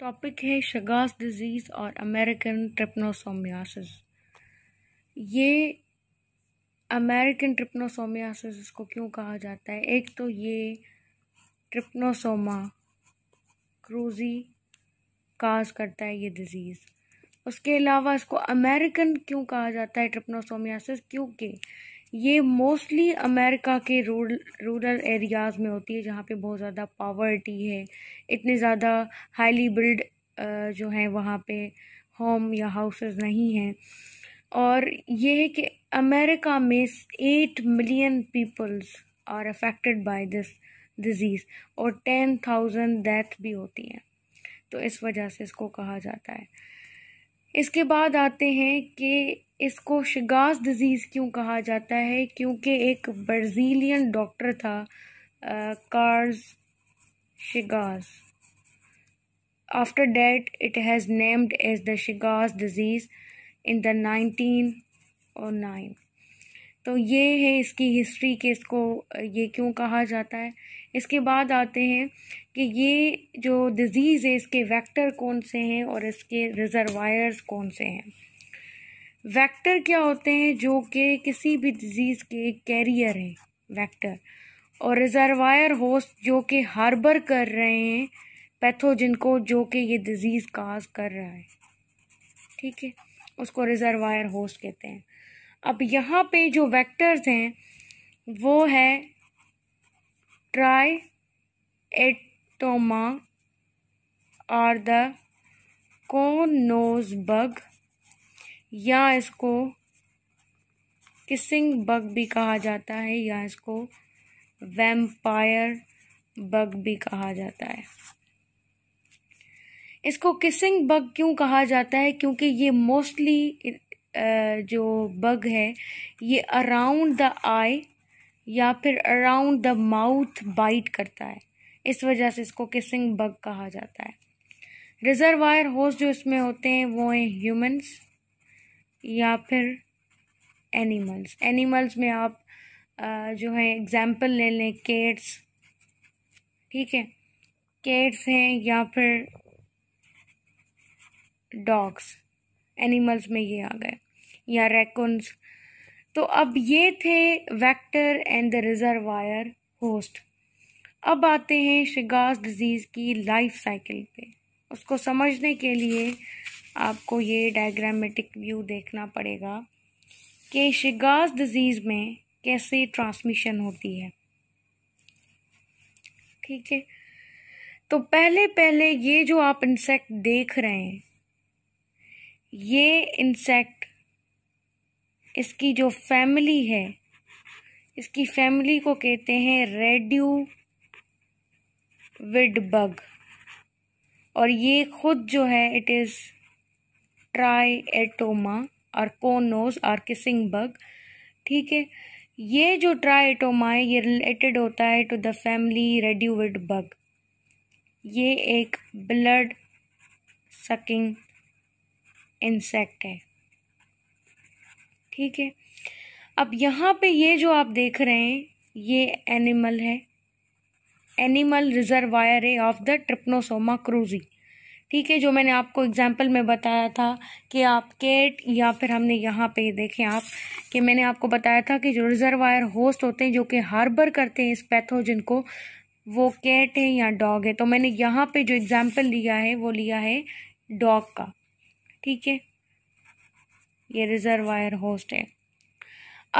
topic है शगास disease और American ट्रिपनोसोमियास ये अमेरिकन ट्रिप्नोसोमियासिस इसको क्यों कहा जाता है एक तो ये ट्रिपनोसोमा क्रूजी काज करता है ये डिज़ीज़ उसके अलावा इसको अमेरिकन क्यों कहा जाता है ट्रिपनोसोमियास क्योंकि ये मोस्टली अमेरिका के रूर रूरल एरियाज़ में होती है जहाँ पे बहुत ज़्यादा पावर्टी है इतने ज़्यादा हाईली बिल्ड जो हैं वहाँ पे होम या हाउसेस नहीं हैं और ये है कि अमेरिका में eight million peoples are affected by this disease और टेन थाउजेंड डेथ भी होती हैं तो इस वजह से इसको कहा जाता है इसके बाद आते हैं कि इसको शिगास डिज़ीज़ क्यों कहा जाता है क्योंकि एक ब्राज़ीलियन डॉक्टर था Carlos Chagas after that it has named as the Chagas disease in the nineteen और नाइन तो ये है इसकी हिस्ट्री के इसको ये क्यों कहा जाता है इसके बाद आते हैं कि ये जो डिज़ीज़ है इसके वेक्टर कौन से हैं और इसके रिजर्वायर्स कौन से हैं वेक्टर क्या होते हैं जो कि किसी भी डिजीज़ के कैरियर हैं वेक्टर और रिजर्वायर होस्ट जो कि हार्बर कर रहे हैं पैथोजन को जो कि ये डिजीज़ काज कर रहा है ठीक है उसको रिजर्वायर होस्ट कहते हैं अब यहाँ पे जो वेक्टर्स हैं वो है triatoma or the conenose bug या इसको किसिंग बग भी कहा जाता है या इसको वैम्पायर बग भी कहा जाता है इसको किसिंग बग क्यों कहा जाता है क्योंकि ये मोस्टली जो बग है ये अराउंड द आई या फिर अराउंड द माउथ बाइट करता है इस वजह से इसको किसिंग बग कहा जाता है रिजर्वायर होस्ट जो इसमें होते हैं वो हैं ह्यूमंस या फिर एनिमल्स एनिमल्स में आप जो है एग्ज़ाम्पल ले लें केट्स ठीक है केट्स हैं या फिर डॉग्स एनिमल्स में ये आ गए या रेकन्स तो अब ये थे vector and the reservoir host अब आते हैं शिगास डिजीज़ की लाइफ साइकिल पे उसको समझने के लिए आपको ये डायग्रामेटिक व्यू देखना पड़ेगा कि शिगास डिज़ीज़ में कैसे ट्रांसमिशन होती है ठीक है तो पहले पहले ये जो आप इंसेक्ट देख रहे हैं ये इंसेक्ट इसकी जो फैमिली है इसकी फैमिली को कहते हैं रेड्यू विड बग और ये खुद जो है इट इज़ ट्राईटोमा और कोनोज और किसिंग बग ठीक है ये जो ट्राईटोमा है ये रिलेटेड होता है to the family reduviid bug ये एक ब्लड सकिंग इंसेक्ट है ठीक है अब यहाँ पे ये जो आप देख रहे हैं ये एनिमल है एनिमल रिजर्वायर है ऑफ द ट्रिप्नोसोमा क्रूजी ठीक है जो मैंने आपको एग्जाम्पल में बताया था कि आप केट या फिर हमने यहाँ पे देखें आप कि मैंने आपको बताया था कि जो रिजर्वायर होस्ट होते हैं जो कि हार्बर करते हैं इस पैथोजन को वो कैट है या डॉग है तो मैंने यहाँ पे जो एग्ज़ाम्पल लिया है वो लिया है डॉग का ठीक है ये रिजर्वायर होस्ट है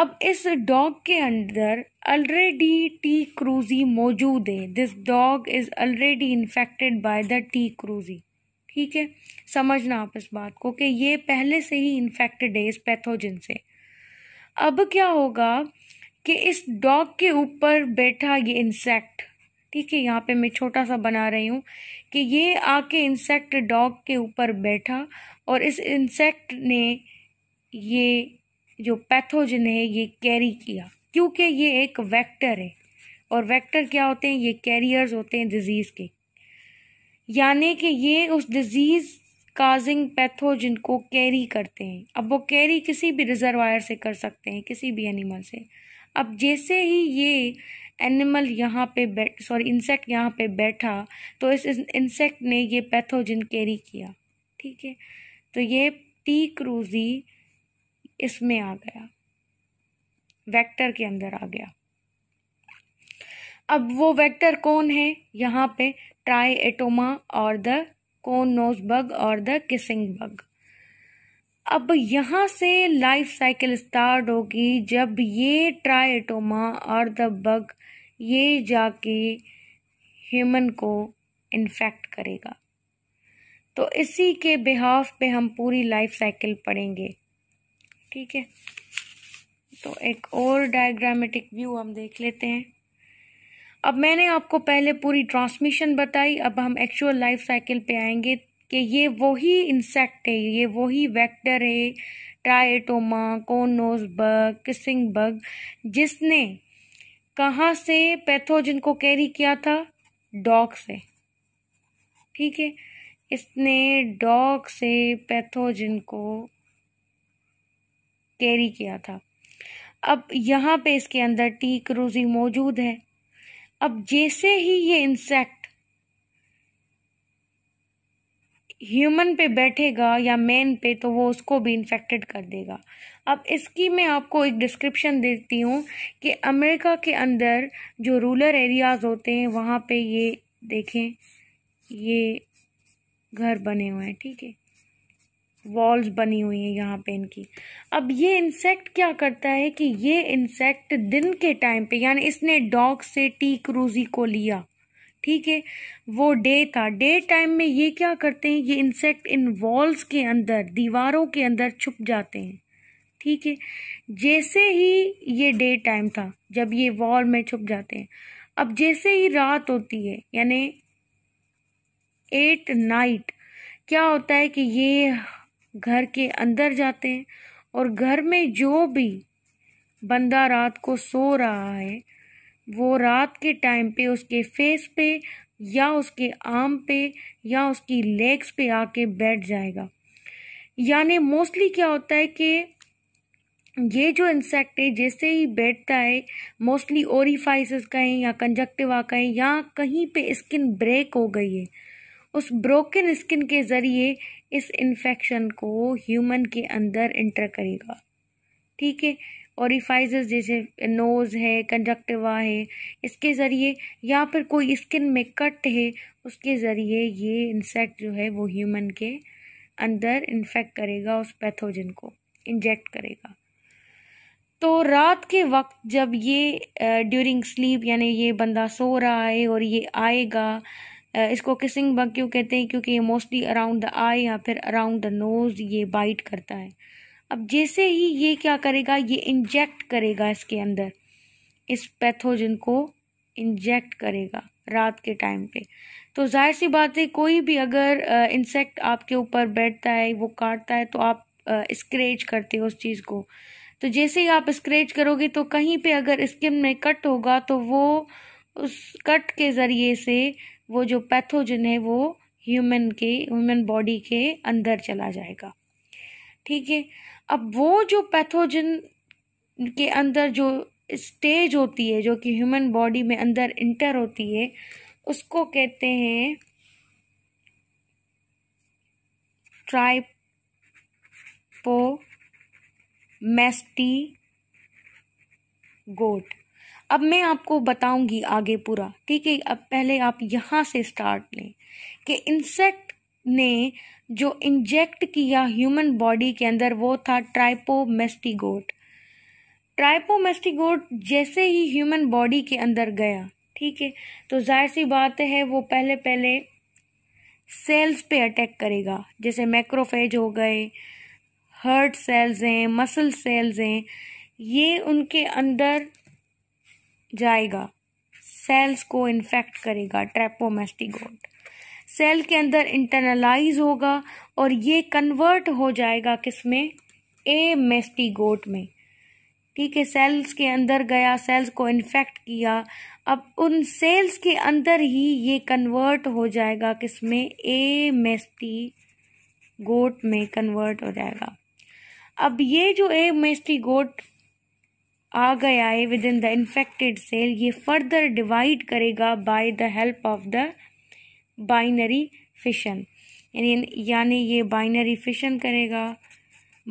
अब इस डॉग के अंदर ऑलरेडी टी क्रूजी मौजूद है this dog is already infected by the T cruzi ठीक है समझना आप इस बात को कि ये पहले से ही इन्फेक्टेड है इस पैथोजिन से अब क्या होगा कि इस डॉग के ऊपर बैठा ये इंसेक्ट ठीक है यहाँ पे मैं छोटा सा बना रही हूँ कि ये आके इंसेक्ट डॉग के ऊपर बैठा और इस इंसेक्ट ने ये जो पैथोजन है ये कैरी किया क्योंकि ये एक वेक्टर है और वेक्टर क्या होते हैं ये कैरियर्स होते हैं डिजीज़ के यानी कि ये उस डिज़ीज़ काजिंग पैथोजिन को कैरी करते हैं अब वो कैरी किसी भी रिजर्वायर से कर सकते हैं किसी भी एनिमल से अब जैसे ही ये एनिमल यहाँ पे बैठ सॉरी इंसेक्ट यहाँ पे बैठा तो इस इंसेक्ट ने ये पैथोजिन कैरी किया ठीक है तो ये टी क्रूजी इसमें आ गया वेक्टर के अंदर आ गया अब वो वेक्टर कौन है यहाँ पे ट्राई एटोमा और द कौन नोज बग और द किसिंग बग अब यहाँ से लाइफ साइकिल स्टार्ट होगी जब ये ट्राई एटोमा और द बग ये जाके ह्यूमन को इन्फेक्ट करेगा तो इसी के बिहाफ पे हम पूरी लाइफ साइकिल पढ़ेंगे ठीक है तो एक और डायग्रामेटिक व्यू हम देख लेते हैं अब मैंने आपको पहले पूरी ट्रांसमिशन बताई अब हम एक्चुअल लाइफ साइकिल पे आएंगे कि ये वही इंसेक्ट है ये वही वेक्टर है triatoma conenose bug kissing bug जिसने कहाँ से पैथोजन को कैरी किया था डॉग से ठीक है इसने डॉग से पैथोजन को कैरी किया था अब यहाँ पे इसके अंदर टी क्रूजी मौजूद है अब जैसे ही ये इंसेक्ट ह्यूमन पे बैठेगा या मैन पे तो वो उसको भी इन्फेक्टेड कर देगा अब इसकी मैं आपको एक डिस्क्रिप्शन देती हूँ कि अमेरिका के अंदर जो रूरल एरियाज़ होते हैं वहाँ पे ये देखें ये घर बने हुए हैं ठीक है वॉल्स बनी हुई हैं यहाँ पे इनकी अब ये इंसेक्ट क्या करता है कि ये इंसेक्ट दिन के टाइम पे यानी इसने डॉग से टी क्रूजी को लिया ठीक है वो डे था डे टाइम में ये क्या करते हैं ये इंसेक्ट इन वॉल्स के अंदर दीवारों के अंदर छुप जाते हैं ठीक है जैसे ही ये डे टाइम था जब ये वॉल में छुप जाते हैं अब जैसे ही रात होती है यानी एट नाइट क्या होता है कि ये घर के अंदर जाते हैं और घर में जो भी बंदा रात को सो रहा है वो रात के टाइम पे उसके फेस पे या उसके आर्म पे या उसकी लेग्स पे आके बैठ जाएगा यानी मोस्टली क्या होता है कि ये जो इंसेक्ट है जैसे ही बैठता है मोस्टली ओरिफाइसिस कहें या कंजक्टिवा कहें या कहीं पे स्किन ब्रेक हो गई है उस ब्रोकन स्किन के ज़रिए इस इन्फेक्शन को ह्यूमन के अंदर इंटर करेगा ठीक है ओरिफाइजेस जैसे नोज़ है कंजक्टिवा है इसके ज़रिए या फिर कोई स्किन में कट है उसके ज़रिए ये इंसेक्ट जो है वो ह्यूमन के अंदर इन्फेक्ट करेगा उस पैथोजन को इंजेक्ट करेगा तो रात के वक्त जब ये ड्यूरिंग स्लीप यानी ये बंदा सो रहा है और ये आएगा इसको किसिंग बग क्यों कहते हैं क्योंकि ये मोस्टली अराउंड द आई या फिर अराउंड द नोज़ ये बाइट करता है अब जैसे ही ये क्या करेगा ये इंजेक्ट करेगा इसके अंदर इस पैथोजन को इंजेक्ट करेगा रात के टाइम पे तो जाहिर सी बात है कोई भी अगर इंसेक्ट आपके ऊपर बैठता है वो काटता है तो आप स्क्रेच करते हो उस चीज़ को तो जैसे ही आप स्क्रेच करोगे तो कहीं पे अगर स्किन में कट होगा तो वो उस कट के ज़रिए से वो जो पैथोजन है वो ह्यूमन के ह्यूमन बॉडी के अंदर चला जाएगा ठीक है अब वो जो पैथोजन के अंदर जो स्टेज होती है जो कि ह्यूमन बॉडी में अंदर इंटर होती है उसको कहते हैं ट्राइपो मैस्टी गोट अब मैं आपको बताऊंगी आगे पूरा ठीक है अब पहले आप यहाँ से स्टार्ट लें कि इंसेक्ट ने जो इंजेक्ट किया ह्यूमन बॉडी के अंदर वो था ट्राइपोमेस्टिगोट ट्राइपोमेस्टिगोट जैसे ही ह्यूमन बॉडी के अंदर गया ठीक है तो जाहिर सी बात है वो पहले पहले सेल्स पे अटैक करेगा जैसे मैक्रोफेज हो गए हर्ट सेल्स हैं मसल सेल्स हैं ये उनके अंदर जाएगा सेल्स को इन्फेक्ट करेगा ट्रेपोमेस्टिगोट सेल के अंदर इंटरनलाइज होगा और ये कन्वर्ट हो जाएगा किस में ए मेस्टिगोट में ठीक है सेल्स के अंदर गया सेल्स को इन्फेक्ट किया अब उन सेल्स के अंदर ही ये कन्वर्ट हो जाएगा किस में ए मेस्टिगोट में कन्वर्ट हो जाएगा अब ये जो ए मेस्टिगोट आ गया है within the infected cell ये फर्दर डिवाइड करेगा by the help of the binary fission यानी यानी ये बाइनरी फिशन करेगा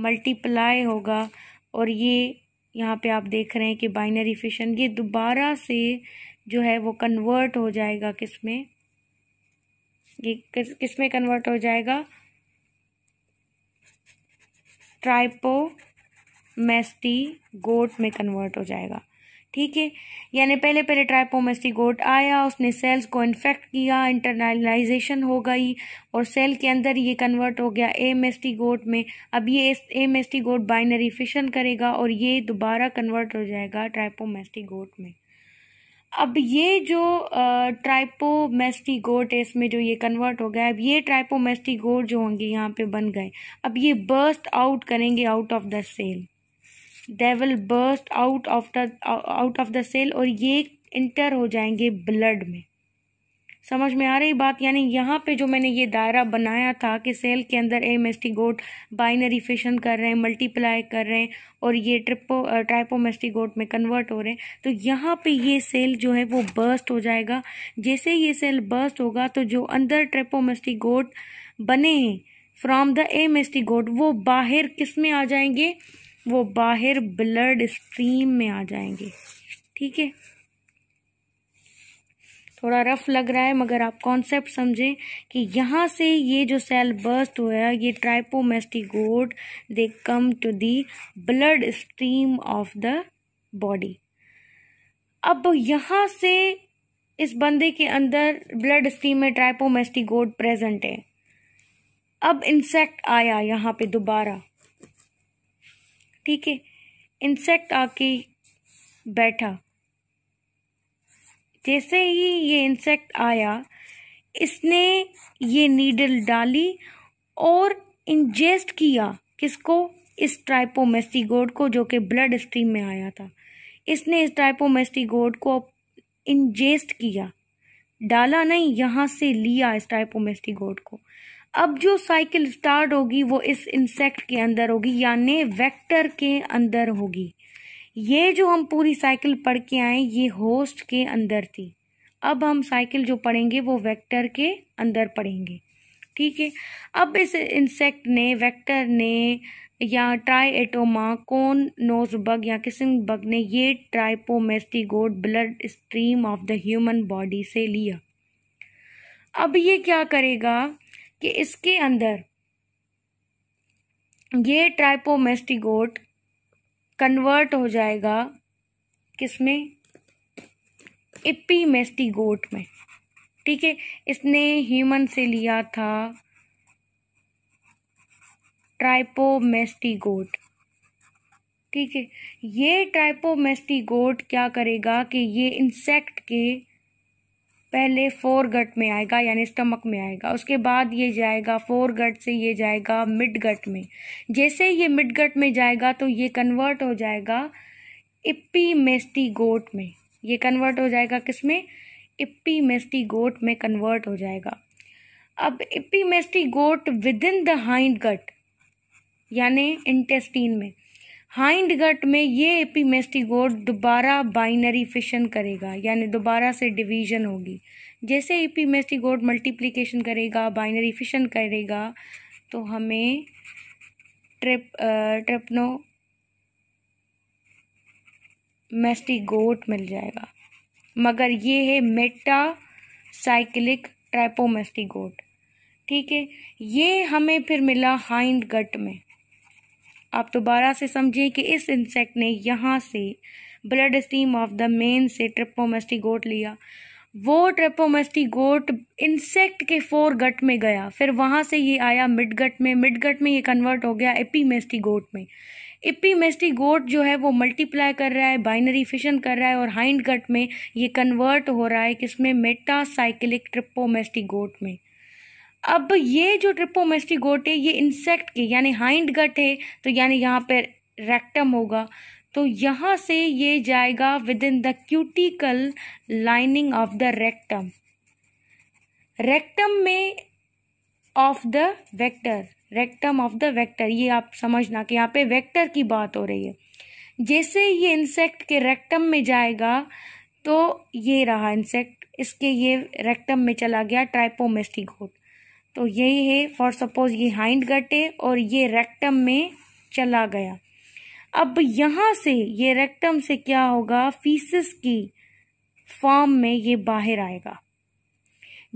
मल्टीप्लाई होगा और ये यहाँ पे आप देख रहे हैं कि बाइनरी फिशन ये दोबारा से जो है वो कन्वर्ट हो जाएगा किस में ये किस किस में कन्वर्ट हो जाएगा ट्राइपो मेस्टी गोट में कन्वर्ट हो जाएगा ठीक है यानी पहले पहले ट्राइपोमेस्टिगोट आया उसने सेल्स को इन्फेक्ट किया इंटरनलाइजेशन हो गई और सेल के अंदर ये कन्वर्ट हो गया ए गोट में अब ये ए गोट बाइनरी फिशन करेगा और ये दोबारा कन्वर्ट हो जाएगा ट्राइपोमेस्टी गोट में अब ये जो ट्राइपोमेस्टिगोट है इसमें जो ये कन्वर्ट हो गया अब ये ट्राइपोमेस्टिगोट जो होंगे यहाँ पे बन गए अब ये बर्स्ट आउट करेंगे out of the cell they will burst out of the out of the cell और ये इंटर हो जाएंगे ब्लड में समझ में आ रही बात यानी यहाँ पे जो मैंने ये दायरा बनाया था कि सेल के अंदर एमेस्टिगोट बाइनरी फिशन कर रहे हैं मल्टीप्लाई कर रहे हैं और ये ट्रिपो ट्राइपोमेस्टिगोट में कन्वर्ट हो रहे हैं तो यहाँ पे ये सेल जो है वो बर्स्ट हो जाएगा जैसे ये सेल बर्स्ट होगा तो जो अंदर ट्रिपोमेस्टिगोट बने हैं फ्रॉम द एमेस्टिगोट वो बाहर किस में आ जाएंगे वो बाहर ब्लड स्ट्रीम में आ जाएंगे ठीक है थोड़ा रफ लग रहा है मगर आप कॉन्सेप्ट समझें कि यहाँ से ये जो सेल बर्स्ट हुआ ये trypomastigote they come to the blood stream of the body अब यहाँ से इस बंदे के अंदर ब्लड स्ट्रीम में ट्राइपोमेस्टिगोड प्रेजेंट है अब इंसेक्ट आया यहाँ पे दोबारा ठीक है इंसेक्ट आके बैठा जैसे ही ये इंसेक्ट आया इसने ये नीडल डाली और इंजेस्ट किया किसको इस ट्राइपोमेस्टिगोड को जो कि ब्लड स्ट्रीम में आया था इसने इस ट्राइपोमेस्टिगोड को इंजेस्ट किया डाला नहीं यहाँ से लिया इस ट्राइपोमेस्टिगोड को अब जो साइकिल स्टार्ट होगी वो इस इंसेक्ट के अंदर होगी यानी वेक्टर के अंदर होगी ये जो हम पूरी साइकिल पढ़ के आए ये होस्ट के अंदर थी अब हम साइकिल जो पढ़ेंगे वो वेक्टर के अंदर पढ़ेंगे ठीक है अब इस इंसेक्ट ने वेक्टर ने या triatoma conenose bug या किसिंग बग ने ये trypomastigote blood stream of the human body से लिया अब ये क्या करेगा कि इसके अंदर ये ट्राइपोमेस्टिगोट कन्वर्ट हो जाएगा किसमें इपीमेस्टिगोट में ठीक है इसने ह्यूमन से लिया था ट्राइपोमेस्टिगोट ठीक है ये ट्राइपोमेस्टिगोट क्या करेगा कि ये इंसेक्ट के पहले फोर गट में आएगा यानी स्टमक में आएगा उसके बाद ये जाएगा फोर गट से ये जाएगा मिड गट में जैसे ये मिड गट में जाएगा तो ये कन्वर्ट हो जाएगा इप्पी मेस्टी गोट में ये कन्वर्ट हो जाएगा किस में इप्पी मेस्टी गोट में कन्वर्ट हो जाएगा अब epimastigote within the hind gut यानी इंटेस्टीन में हाइंडगट में ये एपीमेस्टिगोड दोबारा बाइनरी फिशन करेगा यानी दोबारा से डिवीजन होगी जैसे एपीमेस्टिगोड मल्टीप्लिकेशन करेगा बाइनरी फिशन करेगा तो हमें ट्रिप ट्रिपनो मेस्टिगोट मिल जाएगा मगर ये है मेटा साइक्लिक ट्राइपोमेस्टिगोट ठीक है ये हमें फिर मिला हाइंड गट में आप दोबारा से समझें कि इस इंसेक्ट ने यहाँ से blood steam of the man से ट्रिपोमेस्टी गोट लिया वो गोट इंसेक्ट के फोर गट में गया फिर वहाँ से ये आया मिड गट में मिड गट में ये कन्वर्ट हो गया एपीमेस्टिगोट में गोट जो है वो मल्टीप्लाई कर रहा है बाइनरी फिशन कर रहा है और हाइंड गट में ये कन्वर्ट हो रहा है किसमें मेटासाइक्लिक ट्रिपोमेस्टिगोट में अब ये जो ट्रिपोमेस्टिगोट है ये इंसेक्ट की यानी हाइंड गट है तो यानी यहाँ पर रेक्टम होगा तो यहाँ से ये जाएगा within the cuticle lining of the rectum rectum में of the vector rectum of the vector ये आप समझना कि यहाँ पे वेक्टर की बात हो रही है जैसे ये इंसेक्ट के रेक्टम में जाएगा तो ये रहा इंसेक्ट इसके ये रेक्टम में चला गया ट्राइपोमेस्टिकोट तो यही है फॉर सपोज ये हाइंड गट है और ये रेक्टम में चला गया अब यहां से ये रेक्टम से क्या होगा फीसिस की फॉर्म में ये बाहर आएगा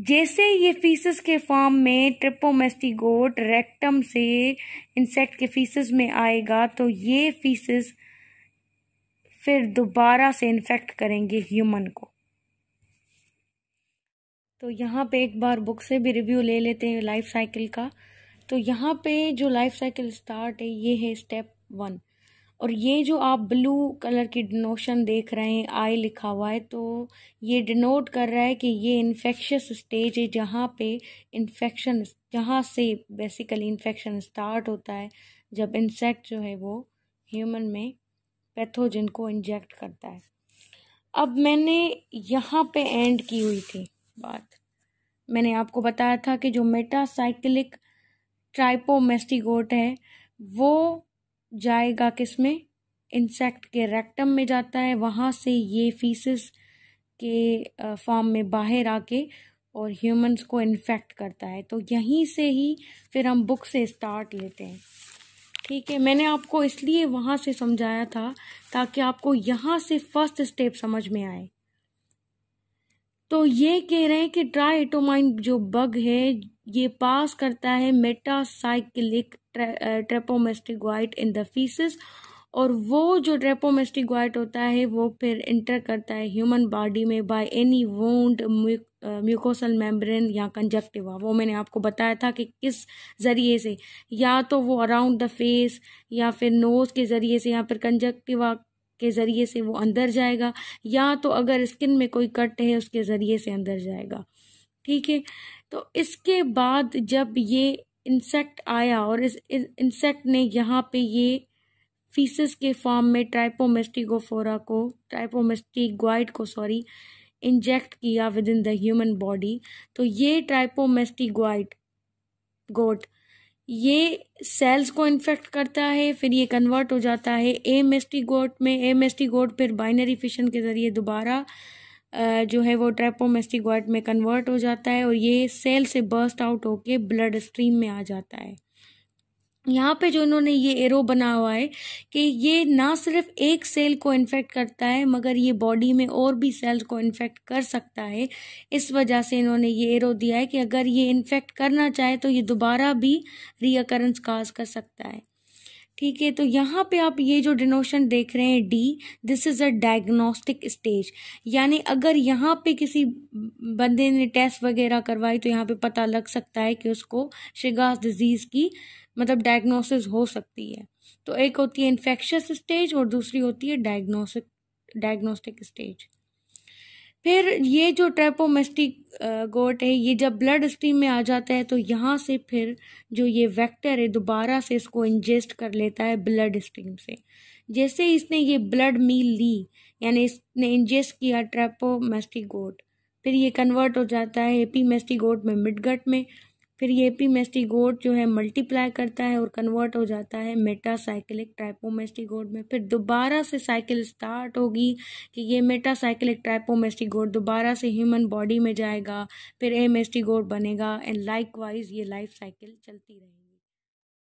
जैसे ये फीसिस के फॉर्म में ट्रिपोमेस्टिगोट रेक्टम से इंसेक्ट के फीसिस में आएगा तो ये फीसिस फिर दोबारा से इन्फेक्ट करेंगे ह्यूमन को तो यहाँ पे एक बार बुक से भी रिव्यू ले लेते हैं लाइफ साइकिल का तो यहाँ पे जो लाइफ साइकिल स्टार्ट है ये है स्टेप वन और ये जो आप ब्लू कलर की डिनोशन देख रहे हैं आई लिखा हुआ है तो ये डिनोट कर रहा है कि ये इन्फेक्शस स्टेज है जहाँ पे इन्फेक्शन जहाँ से बेसिकली इन्फेक्शन स्टार्ट होता है जब इंसेक्ट जो है वो ह्यूमन में पैथोजन को इंजेक्ट करता है अब मैंने यहाँ पे एंड की हुई थी बात मैंने आपको बताया था कि जो मेटासाइक्लिक ट्राइपोमेस्टिगोट है वो जाएगा किस में इंसेक्ट के रेक्टम में जाता है वहाँ से ये फीसिस के फॉर्म में बाहर आके और ह्यूमंस को इन्फेक्ट करता है तो यहीं से ही फिर हम बुक से स्टार्ट लेते हैं ठीक है मैंने आपको इसलिए वहाँ से समझाया था ताकि आपको यहाँ से फर्स्ट स्टेप समझ में आए तो ये कह रहे हैं कि ट्राइटोमाइन जो बग है ये पास करता है metacyclic white in the faeces और वो जो वाइट होता है वो फिर इंटर करता है ह्यूमन बॉडी में by any wound mucosal membrane या कंजक्टिवा वो मैंने आपको बताया था कि किस ज़रिए से या तो वो अराउंड द फेस या फिर नोज़ के ज़रिए से या फिर कंजक्टिवा के ज़रिए से वो अंदर जाएगा या तो अगर स्किन में कोई कट है उसके ज़रिए से अंदर जाएगा ठीक है तो इसके बाद जब ये इंसेक्ट आया और इस इंसेक्ट ने यहाँ पे ये फीसिस के फॉर्म में ट्राइपोमेस्टिगोफोरा को ट्राइपोमेस्टिग्वाइड को सॉरी इंजेक्ट किया within the human body तो ये ट्राइपोमेस्टिग्वाइड गोट ये सेल्स को इन्फेक्ट करता है फिर ये कन्वर्ट हो जाता है ए मेस्टिगोट में ए मेस्टिगोट फिर बाइनरी फिशन के ज़रिए दोबारा जो है वो ट्रेपोमेस्टिगोट में कन्वर्ट हो जाता है और ये सेल से बर्स्ट आउट होके ब्लड स्ट्रीम में आ जाता है यहाँ पे जो इन्होंने ये एरो बना हुआ है कि ये ना सिर्फ एक सेल को इन्फेक्ट करता है मगर ये बॉडी में और भी सेल्स को इन्फेक्ट कर सकता है इस वजह से इन्होंने ये एरो दिया है कि अगर ये इन्फेक्ट करना चाहे तो ये दोबारा भी रीअकरेंस काज कर सकता है ठीक है तो यहाँ पे आप ये जो डिनोशन देख रहे हैं D this is a diagnostic stage यानी अगर यहाँ पे किसी बंदे ने टेस्ट वगैरह करवाई तो यहाँ पे पता लग सकता है कि उसको शिगास डिजीज़ की मतलब डायग्नोसिस हो सकती है तो एक होती है इन्फेक्शस स्टेज और दूसरी होती है डायग्नोसिक डायग्नोस्टिक स्टेज फिर ये जो ट्रेपोमेस्टिक गोट है ये जब ब्लड स्ट्रीम में आ जाता है तो यहाँ से फिर जो ये वेक्टर है दोबारा से इसको इंजेस्ट कर लेता है ब्लड स्ट्रीम से जैसे इसने ये ब्लड मील ली यानी इसने इंजेस्ट किया ट्रेपोमेस्टिक गोट फिर ये कन्वर्ट हो जाता है एपीमेस्टिक गोट में मिडगट में फिर ये मेस्टिगोड जो है मल्टीप्लाई करता है और कन्वर्ट हो जाता है मेटासाइक्लिक ट्राइपोमेस्टिगोड में फिर दोबारा से साइकिल स्टार्ट होगी कि ये मेटासाइक्लिक ट्राइपोमेस्टिगोड दोबारा से ह्यूमन बॉडी में जाएगा फिर एमेस्टिगोट बनेगा एंड लाइक वाइज ये लाइफ साइकिल चलती रहेगी